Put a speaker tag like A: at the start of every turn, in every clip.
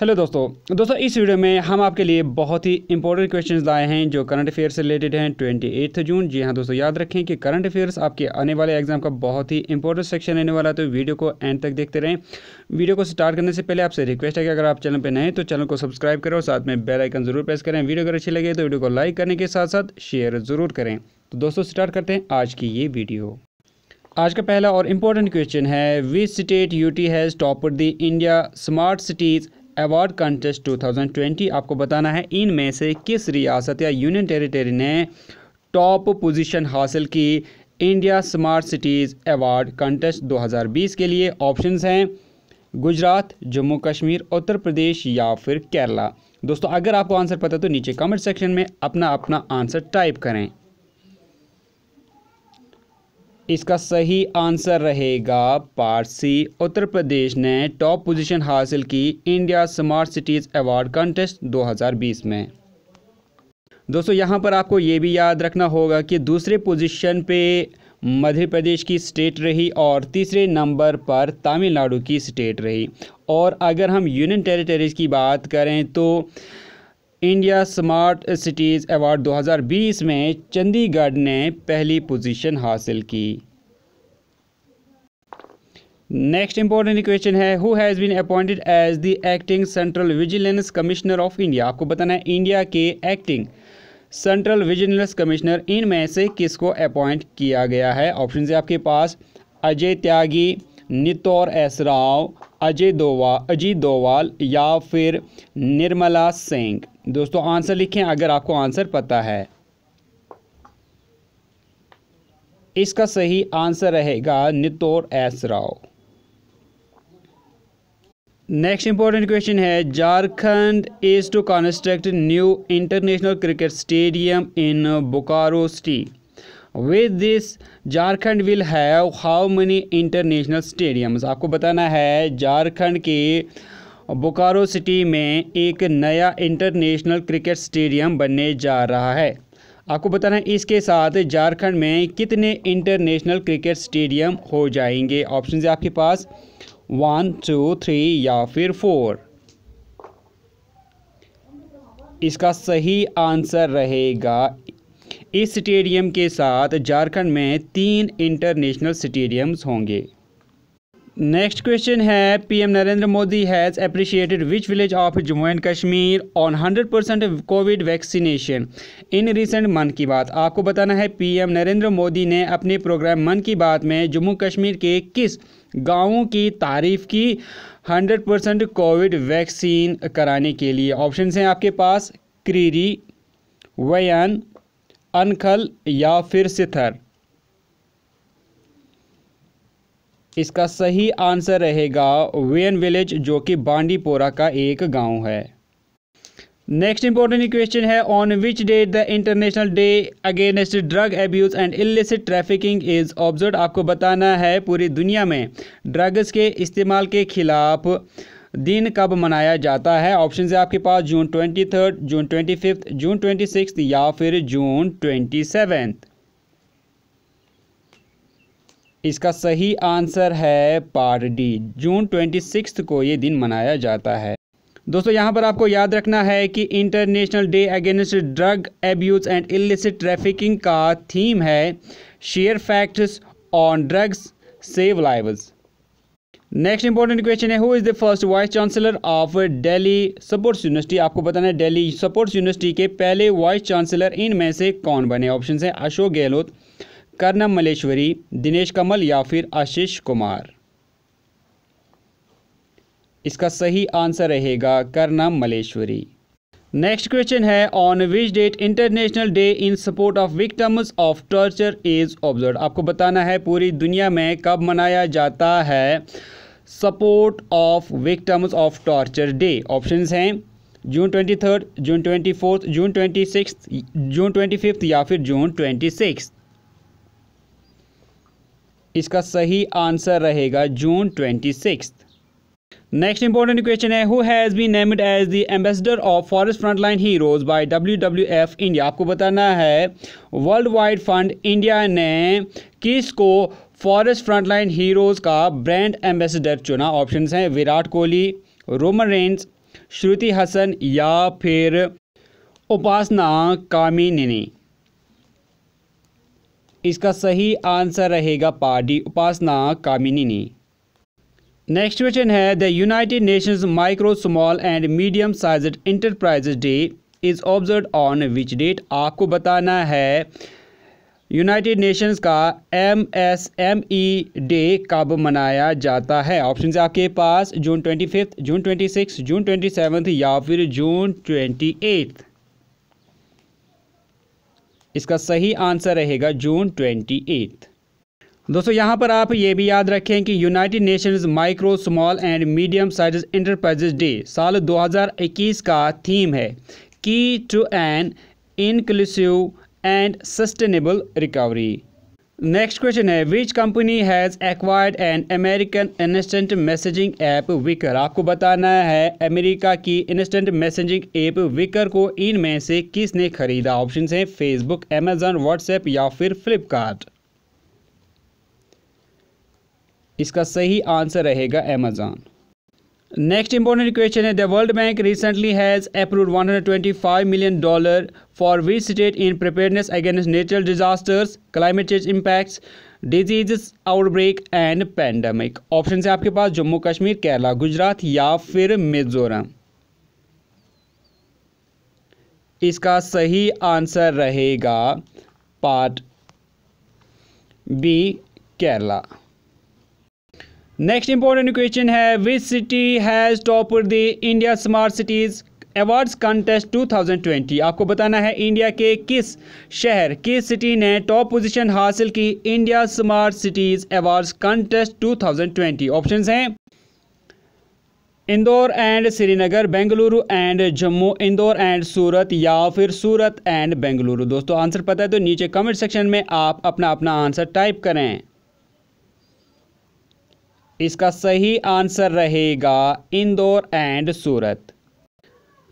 A: hello दोस्तों दोस्तों इस वीडियो में हम आपके लिए बहुत ही इंपॉर्टेंट क्वेश्चंस लाए हैं जो करंट अफेयर्स से रिलेटेड हैं ट्वेंटी एथ जून जी हाँ दोस्तों याद रखें कि करंट अफेयर्स आपके आने वाले एग्जाम का बहुत ही इंपॉर्टेंट सेक्शन रहने वाला है तो वीडियो को एंड तक देखते रहें वीडियो को स्टार्ट करने से पहले आपसे रिक्वेस्ट है कि अगर आप चैनल पर नए तो चैनल को सब्सक्राइब करें और साथ में बेलाइकन जरूर प्रेस करें वीडियो अगर अच्छी लगे तो वीडियो को लाइक करने के साथ साथ शेयर ज़रूर करें तो दोस्तों स्टार्ट करते हैं आज की ये वीडियो आज का पहला और इम्पोर्टेंट क्वेश्चन है which state UT has topped the India smart cities award contest 2020 आपको बताना है इनमें से किस रियासत या यूनियन टेरिटरी ने टॉप पोजीशन हासिल की India smart cities award contest 2020 के लिए ऑप्शंस हैं गुजरात जम्मू कश्मीर उत्तर प्रदेश या फिर केरला दोस्तों अगर आपको आंसर पता तो नीचे कमेंट सेक्शन में अपना अपना आंसर टाइप करें इसका सही आंसर रहेगा पारसी उत्तर प्रदेश ने टॉप पोजीशन हासिल की India smart cities award contest 2020 में दोस्तों यहाँ पर आपको ये भी याद रखना होगा कि दूसरे पोजीशन पे मध्य प्रदेश की स्टेट रही और तीसरे नंबर पर तमिलनाडु की स्टेट रही और अगर हम यूनियन टेरिटरीज़ की बात करें तो इंडिया स्मार्ट सिटीज़ अवार्ड 2020 में चंडीगढ़ ने पहली पोजीशन हासिल की नेक्स्ट इंपॉर्टेंट क्वेश्चन है who has been appointed as the acting central vigilance commissioner of India आपको बताना है इंडिया के एक्टिंग सेंट्रल विजिलेंस कमिश्नर इनमें से किसको अपॉइंट किया गया है ऑप्शन है आपके पास अजय त्यागी नितौर एसराव अजय दोवा अजीत दोवाल या फिर निर्मला सिंह दोस्तों आंसर लिखें अगर आपको आंसर पता है इसका सही आंसर रहेगा नितौर एसराव नेक्स्ट इंपॉर्टेंट क्वेश्चन है Jharkhand is to construct new international cricket stadium in Bokaro city with this Jharkhand will have how many international stadiums आपको बताना है झारखंड के बोकारो सिटी में एक नया इंटरनेशनल क्रिकेट स्टेडियम बनने जा रहा है आपको बताना है इसके साथ झारखंड में कितने इंटरनेशनल क्रिकेट स्टेडियम हो जाएंगे ऑप्शन है आपके पास वन टू थ्री या फिर फोर इसका सही आंसर रहेगा इस स्टेडियम के साथ झारखंड में तीन इंटरनेशनल स्टेडियम्स होंगे नेक्स्ट क्वेश्चन है PM Narendra Modi has appreciated which village of Jammu and Kashmir on 100 percent covid vaccination in recent Mann Ki बात आपको बताना है पीएम नरेंद्र मोदी ने अपने प्रोग्राम मन की बात में जम्मू कश्मीर के किस गांवों की तारीफ की 100 परसेंट कोविड वैक्सीन कराने के लिए ऑप्शन हैं आपके पास क्रीरी वयन अनखल या फिर सिथर इसका सही आंसर रहेगा वेन विलेज जो कि बांडीपोरा का एक गांव है नेक्स्ट इंपॉर्टेंट क्वेश्चन है on which day the international day against drug abuse and illicit trafficking is observe आपको बताना है पूरी दुनिया में ड्रग्स के इस्तेमाल के खिलाफ दिन कब मनाया जाता है ऑप्शन है आपके पास June twenty third June twenty fifth June twenty six या फिर जून ट्वेंटी सेवेंथ इसका सही आंसर है part D June twenty six को ये दिन मनाया जाता है दोस्तों यहाँ पर आपको याद रखना है कि international day against drug abuse and illicit trafficking का थीम है share facts on drugs save lives next important question है who is the first vice chancellor of Delhi sports university आपको बताना है डेली स्पोर्ट्स यूनिवर्सिटी के पहले वाइस चांसलर इन में से कौन बने ऑप्शन है अशोक गहलोत कर्णम मलेश्वरी दिनेश कमल या फिर आशीष कुमार इसका सही आंसर रहेगा कर्णम मलेश्वरी नेक्स्ट क्वेश्चन है on which date international day in support of victims of torture is observe आपको बताना है पूरी दुनिया में कब मनाया जाता है support of victims of torture day option हैं June twenty third June twenty fourth June twenty six June twenty fifth या फिर जून ट्वेंटी सिक्स इसका सही आंसर रहेगा June twenty six next important question है who has been named as the ambassador of forest frontline heroes by W W F India आपको बताना है world wide fund India ने किस को फॉरेस्ट फ्रंटलाइन हीरोज़ का ब्रांड एम्बेसडर चुना option हैं विराट कोहली रोमन रेंस श्रुति हसन या फिर उपासना कामिनिनी इसका सही आंसर रहेगा part D Upasana Kamineni next question है the united nations micro small and medium size enterprises day is observe on which date आपको बताना है यूनाइटेड नेशंस का M S M E day कब मनाया जाता है ऑप्शन आपके पास June twenty fifth June twenty six June twenty seventh या फिर जून ट्वेंटी एट इसका सही आंसर रहेगा जून ट्वेंटी एट दोस्तों यहाँ पर आप ये भी याद रखें कि united nations micro small and medium size enterprises day साल 2021 का थीम है key to an inclusive and sustainable recovery next question है which company has acquired an American instant messaging app Wickr आपको बताना है अमेरिका की इंस्टेंट मैसेजिंग ऐप विकर को इनमें से किसने खरीदा ऑप्शन हैं फेसबुक अमेजन व्हाट्सएप या फिर फ्लिपकार्ट इसका सही आंसर रहेगा अमेजॉन नेक्स्ट इंपॉर्टेंट क्वेश्चन है the world bank recently has approve 125 million dollar for which state in preparedness against natural disasters climate change impacts disease outbreak and pandemic option है आपके पास जम्मू कश्मीर केरला गुजरात या फिर मिजोरम इसका सही आंसर रहेगा part B Kerala next important question है which city has top the India smart cities awards contest 2020 आपको बताना है इंडिया के किस शहर किस सिटी ने टॉप पोजीशन हासिल की India smart cities awards contest 2020 options हैं Indore and Srinagar Bengaluru and Jammu Indore and Surat या फिर सूरत एंड बेंगलुरु दोस्तों आंसर पता है तो नीचे कमेंट सेक्शन में आप अपना अपना आंसर टाइप करें इसका सही आंसर रहेगा इंदौर एंड सूरत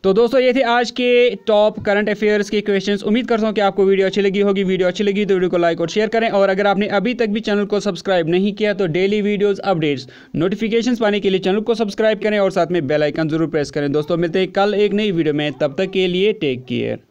A: तो दोस्तों ये थे आज के टॉप करंट अफेयर्स के क्वेश्चंस उम्मीद करता हूँ कि आपको वीडियो अच्छी लगी होगी वीडियो अच्छी लगी तो वीडियो को लाइक और शेयर करें और अगर आपने अभी तक भी चैनल को सब्सक्राइब नहीं किया तो डेली वीडियोस अपडेट्स नोटिफिकेशन पाने के लिए चैनल को सब्सक्राइब करें और साथ में बेलाइकन जरूर प्रेस करें दोस्तों मिलते हैं कल एक नई वीडियो में तब तक के लिए टेक केयर